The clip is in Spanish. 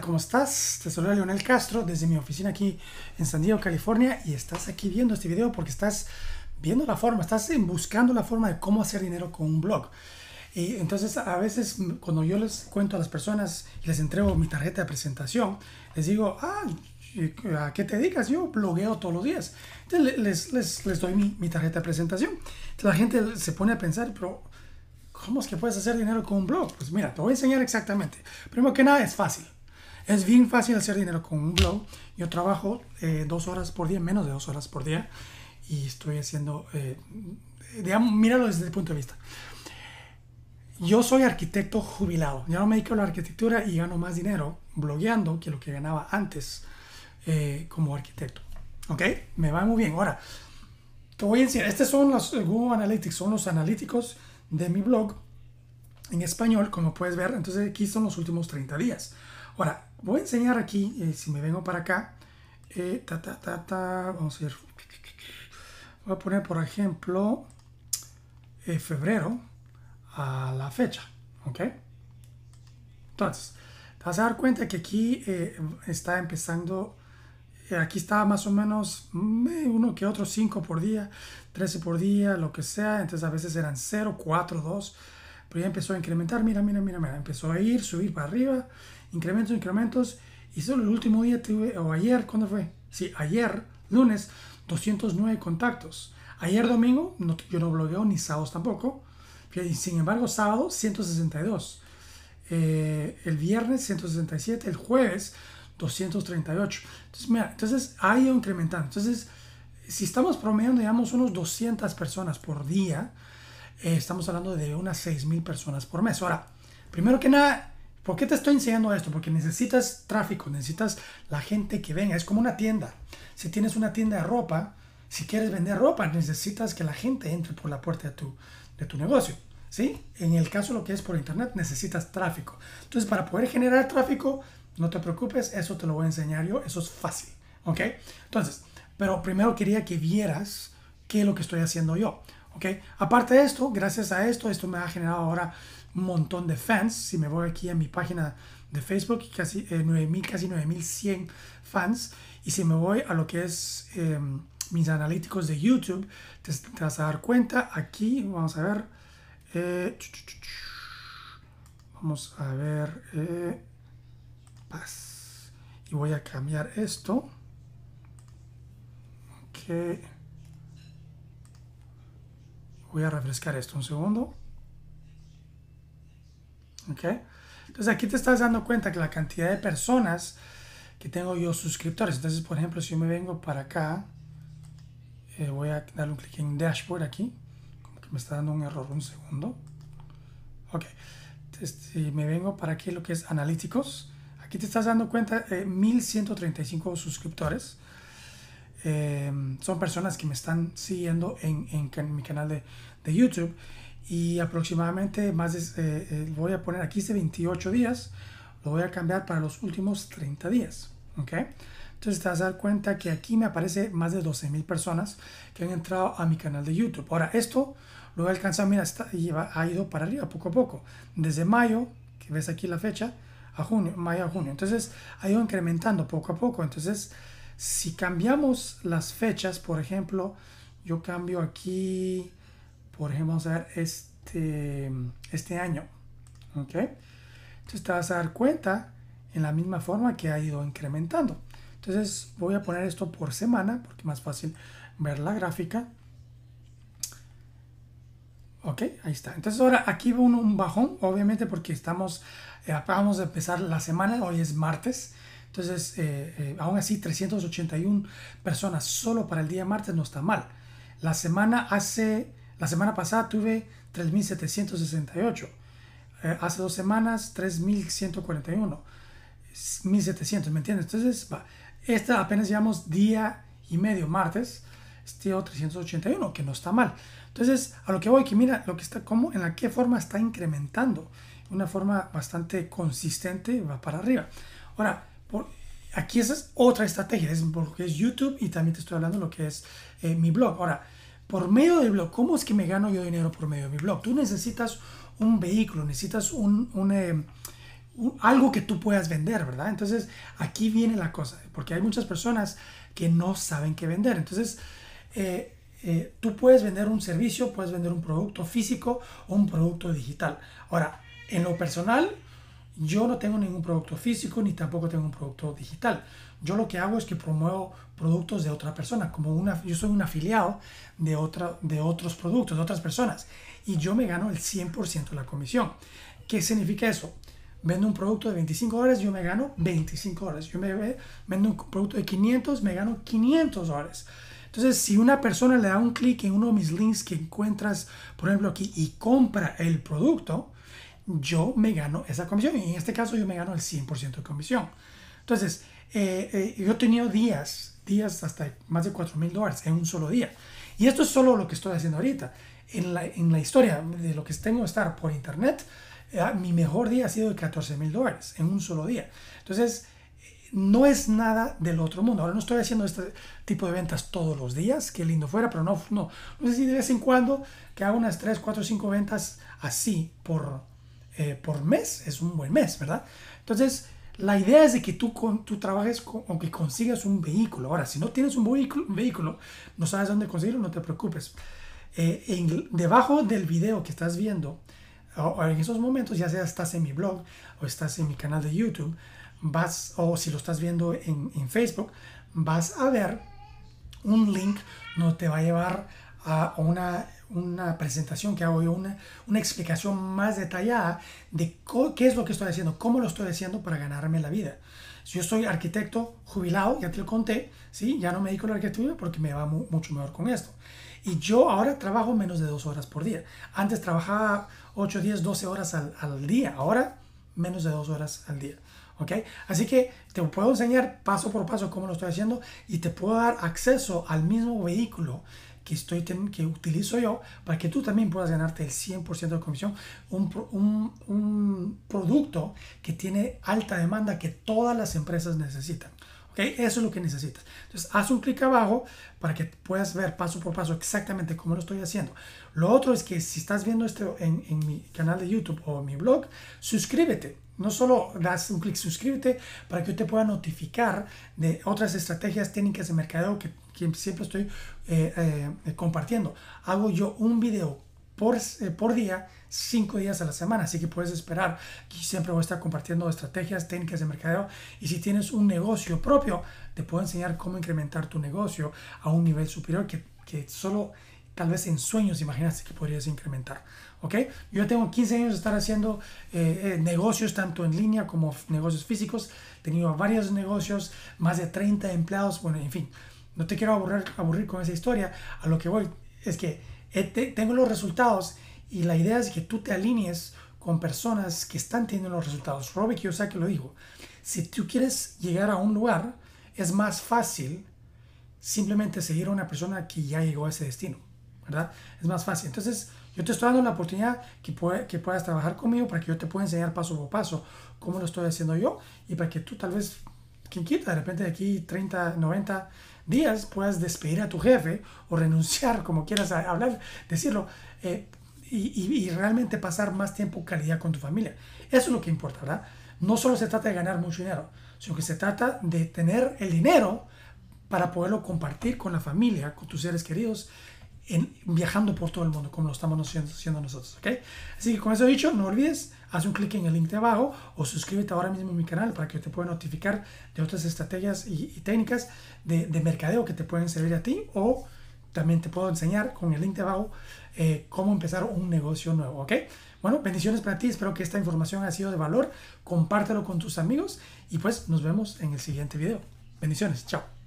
¿Cómo estás? Te saluda Leonel Castro desde mi oficina aquí en San Diego, California y estás aquí viendo este video porque estás viendo la forma, estás buscando la forma de cómo hacer dinero con un blog. Y entonces a veces cuando yo les cuento a las personas y les entrego mi tarjeta de presentación, les digo, ah, ¿a qué te dedicas? Yo blogueo todos los días. Entonces les, les, les doy mi, mi, tarjeta de presentación. Entonces la gente se pone a pensar, pero ¿cómo es que puedes hacer dinero con un blog? Pues mira, te voy a enseñar exactamente. Primero que nada, es fácil. Es bien fácil hacer dinero con un blog. Yo trabajo eh, dos horas por día, menos de dos horas por día, y estoy haciendo, eh, míralo desde el punto de vista. Yo soy arquitecto jubilado, ya no me dedico a la arquitectura y gano más dinero blogueando que lo que ganaba antes eh, como arquitecto. ¿Ok? Me va muy bien. Ahora, te voy a enseñar, estos son los Google Analytics, son los analíticos de mi blog en español, como puedes ver. Entonces aquí son los últimos 30 días. Ahora, Voy a enseñar aquí, eh, si me vengo para acá, eh, vamos a voy a poner por ejemplo eh, febrero a la fecha, ¿ok? Entonces, vas a dar cuenta que aquí está empezando, aquí está más o menos mm, uno que otro 5 por día, 13 por día, lo que sea, entonces a veces eran 0, 4, 2, pero ya empezó a incrementar, mira, mira, mira, mira, empezó a ir, subir para arriba, incrementos, incrementos. Y solo el último día tuve, o ayer, ¿cuándo fue? Sí, ayer, lunes, 209 contactos. Ayer domingo, no, yo no blogueo ni sábados tampoco. Y sin embargo, sábado, 162. Eh, el viernes, 167. El jueves, 238. Entonces, mira, entonces ha ido incrementando. Entonces, si estamos promediando, digamos, unos 200 personas por día, eh, estamos hablando de unas mil personas por mes. Ahora, primero que nada, ¿por qué te estoy enseñando esto? Porque necesitas tráfico, necesitas la gente que venga. Es como una tienda. Si tienes una tienda de ropa, si quieres vender ropa, necesitas que la gente entre por la puerta de tu, de tu negocio. ¿Sí? En el caso de lo que es por internet, necesitas tráfico. Entonces, para poder generar tráfico, no te preocupes, eso te lo voy a enseñar yo, eso es fácil. ¿Ok? Entonces, pero primero quería que vieras qué es lo que estoy haciendo yo. ¿okay? Aparte de esto, gracias a esto, esto me ha generado ahora un montón de fans. Si me voy aquí a mi página de Facebook, casi 9000, eh, casi 9100 fans. Y si me voy a lo que es em, mis analíticos de YouTube, te, vas a dar cuenta aquí, vamos a ver. Eh, vamos a ver. Eh, y voy a cambiar esto. Okay. Voy a refrescar esto un segundo. ¿Ok? Entonces aquí te estás dando cuenta que la cantidad de personas que tengo yo suscriptores. Entonces, por ejemplo, si yo me vengo para acá, eh, voy a darle un clic en Dashboard aquí. Como que me está dando un error, un segundo. Ok. Entonces, si me vengo para aquí, lo que es analíticos, aquí te estás dando cuenta 1135 suscriptores. Em, son personas que me están siguiendo en, en, mi canal de, de, YouTube y aproximadamente más de, eh, eh, voy a poner aquí hace este 28 días, lo voy a cambiar para los últimos 30 días, ¿ok? Entonces te vas a dar cuenta que aquí me aparece más de 12 mil personas que han entrado a mi canal de YouTube. Ahora, esto lo he alcanzado, mira, está, ha ido para arriba poco a poco. Desde mayo, que ves aquí la fecha, a junio, mayo a junio. Entonces ha ido incrementando poco a poco. Entonces si cambiamos las fechas, por ejemplo, yo cambio aquí, por ejemplo, a ver este, este, año. ¿Ok? Entonces te vas a dar cuenta en la misma forma que ha ido incrementando. Entonces voy a poner esto por semana porque es más fácil ver la gráfica. Ok, ahí está. Entonces ahora aquí veo un, bajón, obviamente porque estamos, eh, acabamos de empezar la semana, hoy es martes. Entonces, eh, eh, aún así, 381 personas solo para el día martes no está mal. La semana, hace, la semana pasada tuve 3.768. Eh, hace dos semanas, 3.141. 1.700, ¿me entiendes? Entonces, Esta apenas llevamos día y medio martes. Este 381, que no está mal. Entonces, a lo que voy, que mira lo que está, cómo, en la qué forma está incrementando. Una forma bastante consistente, va para arriba. Ahora, aquí esa es otra estrategia, es que es YouTube y también te estoy hablando de lo que es eh, mi blog. Ahora, por medio del blog, ¿cómo es que me gano yo dinero por medio de mi blog? Tú necesitas un vehículo, necesitas un, eh, algo que tú puedas vender, ¿verdad? Entonces, aquí viene la cosa, porque hay muchas personas que no saben qué vender. Entonces, eh, tú puedes vender un servicio, puedes vender un producto físico o un producto digital. Ahora, en lo personal, yo no tengo ningún producto físico ni tampoco tengo un producto digital. Yo lo que hago es que promuevo productos de otra persona, como una, yo soy un afiliado de, otra, de otros productos, de otras personas, y yo me gano el 100% de la comisión. ¿Qué significa eso? Vendo un producto de 25 dólares, yo me gano 25 dólares. Yo me vendo un producto de 500, me gano 500 dólares. Entonces, si una persona le da un clic en uno de mis links que encuentras, por ejemplo, aquí y compra el producto, yo me gano esa comisión. Y en este caso yo me gano el 100% de comisión. Entonces, eh, eh, yo he tenido días, días hasta más de 4 mil dólares en un solo día. Y esto es solo lo que estoy haciendo ahorita. En la, historia de lo que tengo que estar por internet, eh, mi mejor día ha sido de 14 mil dólares en un solo día. Entonces, no es nada del otro mundo. Ahora no estoy haciendo este tipo de ventas todos los días, qué lindo fuera, pero no, no. No sé si de vez en cuando que hago unas 3, 4, 5 ventas así por, eh, por mes es un buen mes, ¿verdad? Entonces, la idea es de que tú, con, tú trabajes con, o que consigas un vehículo. Ahora, si no tienes un vehículo, vehículo no sabes dónde conseguirlo, no te preocupes. Eh, debajo del video que estás viendo, o, en esos momentos, ya sea estás en mi blog o estás en mi canal de YouTube, vas, o si lo estás viendo en, en Facebook, vas a ver un link no te va a llevar a una una presentación que hago yo, una, explicación más detallada de qué es lo que estoy haciendo, cómo lo estoy haciendo para ganarme la vida. Si yo soy arquitecto jubilado, ya te lo conté, ¿sí? ya no me dedico a la arquitectura porque me va mucho mejor con esto. Y yo ahora trabajo menos de dos horas por día. Antes trabajaba 8, 10, 12 horas al, día. Ahora menos de dos horas al día. ¿Okay? Así que te puedo enseñar paso por paso cómo lo estoy haciendo y te puedo dar acceso al mismo vehículo que, estoy que utilizo yo para que tú también puedas ganarte el 100% de comisión. Un, producto que tiene alta demanda que todas las empresas necesitan. ¿okay? Eso es lo que necesitas. Entonces, haz un clic abajo para que puedas ver paso por paso exactamente cómo lo estoy haciendo. Lo otro es que si estás viendo esto en, mi canal de YouTube o mi blog, suscríbete. No solo das un clic suscríbete para que yo te pueda notificar de otras estrategias técnicas de mercadeo que siempre estoy eh, eh, compartiendo. Hago yo un video por, eh, por día, cinco días a la semana, así que puedes esperar que siempre voy a estar compartiendo estrategias, técnicas de mercadeo y si tienes un negocio propio, te puedo enseñar cómo incrementar tu negocio a un nivel superior que, que solo tal vez en sueños imaginaste que podrías incrementar. ¿Ok? Yo tengo 15 años de estar haciendo negocios tanto en línea como negocios físicos. He tenido varios negocios, más de 30 empleados, bueno, en fin, no te quiero aburrir, aburrir con esa historia. A lo que voy es que tengo los resultados y la idea es que tú te alinees con personas que están teniendo los resultados. que sé Kiyosaki lo dijo. Si tú quieres llegar a un lugar, es más fácil simplemente seguir a una persona que ya llegó a ese destino, ¿verdad? Es más fácil. Entonces, yo te estoy dando la oportunidad que, que puedas trabajar conmigo para que yo te pueda enseñar paso a paso cómo lo estoy haciendo yo y para que tú tal vez quita, de repente de aquí 30, 90 días puedas despedir a tu jefe o renunciar, como quieras hablar, decirlo, eh, y, y, realmente pasar más tiempo calidad con tu familia. Eso es lo que importa, ¿verdad? No solo se trata de ganar mucho dinero, sino que se trata de tener el dinero para poderlo compartir con la familia, con tus seres queridos, en, viajando por todo el mundo, como lo estamos haciendo nosotros, ¿ok? Así que con eso dicho, no olvides, haz un clic en el link de abajo o suscríbete ahora mismo a mi canal para que te pueda notificar de otras estrategias y, técnicas de, mercadeo que te pueden servir a ti o también te puedo enseñar con el link de abajo eh, cómo empezar un negocio nuevo, ¿ok? Bueno, bendiciones para ti, espero que esta información haya sido de valor, compártelo con tus amigos y pues nos vemos en el siguiente video. Bendiciones, chao.